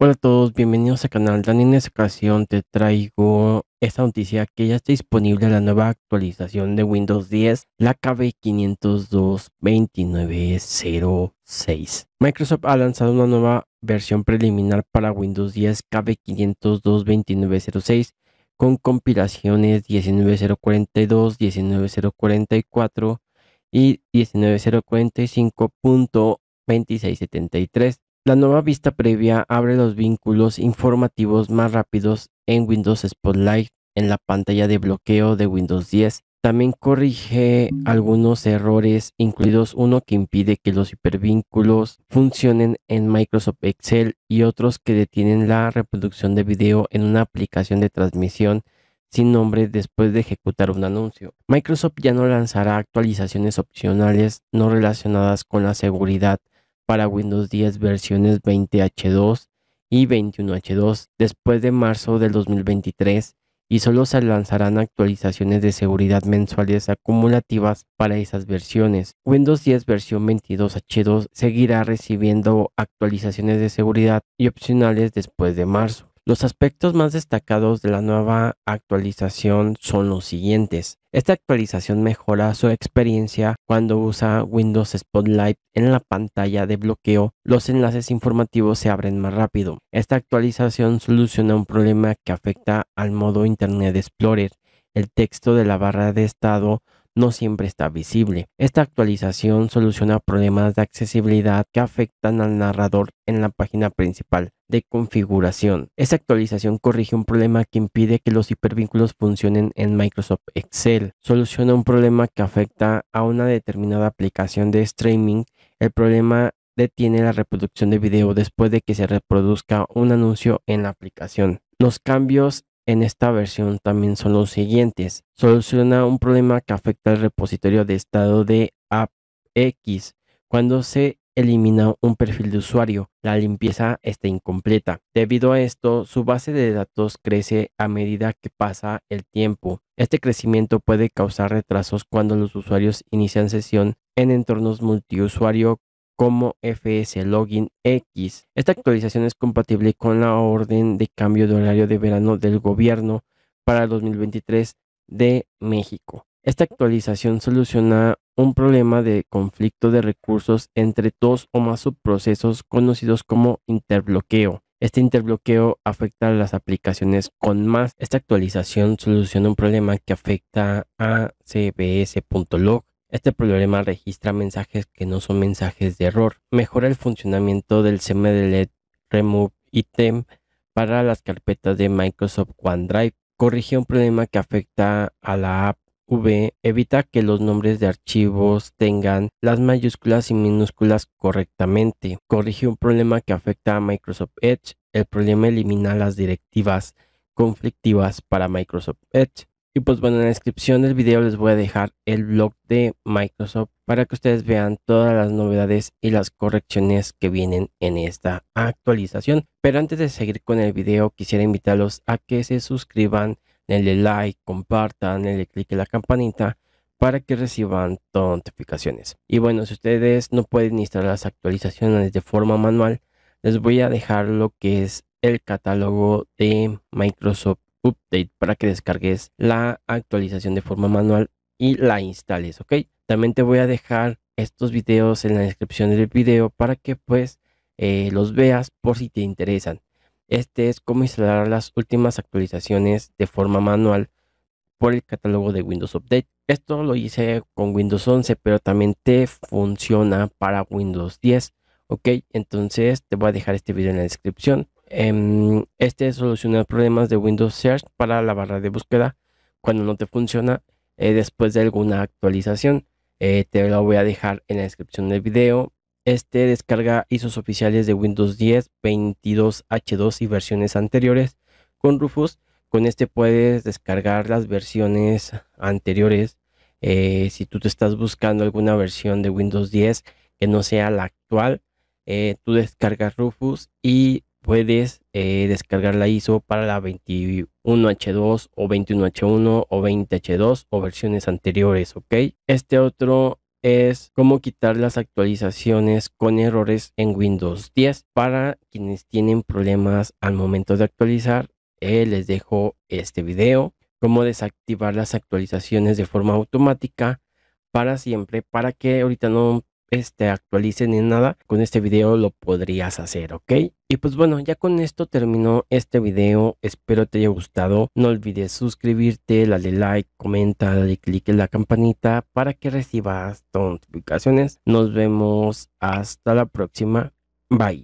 Hola a todos, bienvenidos al canal Dani. En esta ocasión te traigo esta noticia que ya está disponible la nueva actualización de Windows 10, la KB502-2906. Microsoft ha lanzado una nueva versión preliminar para Windows 10 KB502-2906 con compilaciones 19042, 19044 y 19045.2673 la nueva vista previa abre los vínculos informativos más rápidos en Windows Spotlight en la pantalla de bloqueo de Windows 10. También corrige algunos errores, incluidos uno que impide que los hipervínculos funcionen en Microsoft Excel y otros que detienen la reproducción de video en una aplicación de transmisión sin nombre después de ejecutar un anuncio. Microsoft ya no lanzará actualizaciones opcionales no relacionadas con la seguridad para Windows 10 versiones 20H2 y 21H2 después de marzo del 2023 y solo se lanzarán actualizaciones de seguridad mensuales acumulativas para esas versiones. Windows 10 versión 22H2 seguirá recibiendo actualizaciones de seguridad y opcionales después de marzo. Los aspectos más destacados de la nueva actualización son los siguientes. Esta actualización mejora su experiencia cuando usa Windows Spotlight en la pantalla de bloqueo, los enlaces informativos se abren más rápido. Esta actualización soluciona un problema que afecta al modo Internet Explorer. El texto de la barra de estado no siempre está visible. Esta actualización soluciona problemas de accesibilidad que afectan al narrador en la página principal de configuración. Esta actualización corrige un problema que impide que los hipervínculos funcionen en Microsoft Excel. Soluciona un problema que afecta a una determinada aplicación de streaming. El problema detiene la reproducción de video después de que se reproduzca un anuncio en la aplicación. Los cambios en esta versión también son los siguientes. Soluciona un problema que afecta al repositorio de estado de AppX cuando se elimina un perfil de usuario. La limpieza está incompleta. Debido a esto, su base de datos crece a medida que pasa el tiempo. Este crecimiento puede causar retrasos cuando los usuarios inician sesión en entornos multiusuario como FS Login X. Esta actualización es compatible con la orden de cambio de horario de verano del gobierno para 2023 de México. Esta actualización soluciona un problema de conflicto de recursos entre dos o más subprocesos conocidos como interbloqueo. Este interbloqueo afecta a las aplicaciones con más. Esta actualización soluciona un problema que afecta a cbs.log este problema registra mensajes que no son mensajes de error. Mejora el funcionamiento del CMDLet Remove Item para las carpetas de Microsoft OneDrive. Corrige un problema que afecta a la app V. Evita que los nombres de archivos tengan las mayúsculas y minúsculas correctamente. Corrige un problema que afecta a Microsoft Edge. El problema elimina las directivas conflictivas para Microsoft Edge. Y pues bueno, en la descripción del video les voy a dejar el blog de Microsoft para que ustedes vean todas las novedades y las correcciones que vienen en esta actualización. Pero antes de seguir con el video, quisiera invitarlos a que se suscriban, denle like, compartan, denle clic en la campanita para que reciban notificaciones. Y bueno, si ustedes no pueden instalar las actualizaciones de forma manual, les voy a dejar lo que es el catálogo de Microsoft update para que descargues la actualización de forma manual y la instales, ¿ok? También te voy a dejar estos videos en la descripción del video para que pues eh, los veas por si te interesan. Este es cómo instalar las últimas actualizaciones de forma manual por el catálogo de Windows Update. Esto lo hice con Windows 11, pero también te funciona para Windows 10. Ok, entonces te voy a dejar este video en la descripción Em, este soluciona problemas de Windows Search para la barra de búsqueda cuando no te funciona eh, después de alguna actualización. Eh, te lo voy a dejar en la descripción del video. Este descarga ISOs oficiales de Windows 10, 22H2 y versiones anteriores con Rufus. Con este puedes descargar las versiones anteriores. Eh, si tú te estás buscando alguna versión de Windows 10 que no sea la actual, tú descargas Rufus y puedes eh, descargar la ISO para la 21H2 o 21H1 o 20H2 o versiones anteriores, ¿ok? Este otro es cómo quitar las actualizaciones con errores en Windows 10 para quienes tienen problemas al momento de actualizar. Eh, les dejo este video, cómo desactivar las actualizaciones de forma automática para siempre, para que ahorita no te este, actualicen en nada, con este video lo podrías hacer, ¿ok? Y pues bueno, ya con esto terminó este video, espero te haya gustado, no olvides suscribirte, dale like, comenta, y click en la campanita para que recibas notificaciones, nos vemos hasta la próxima, bye.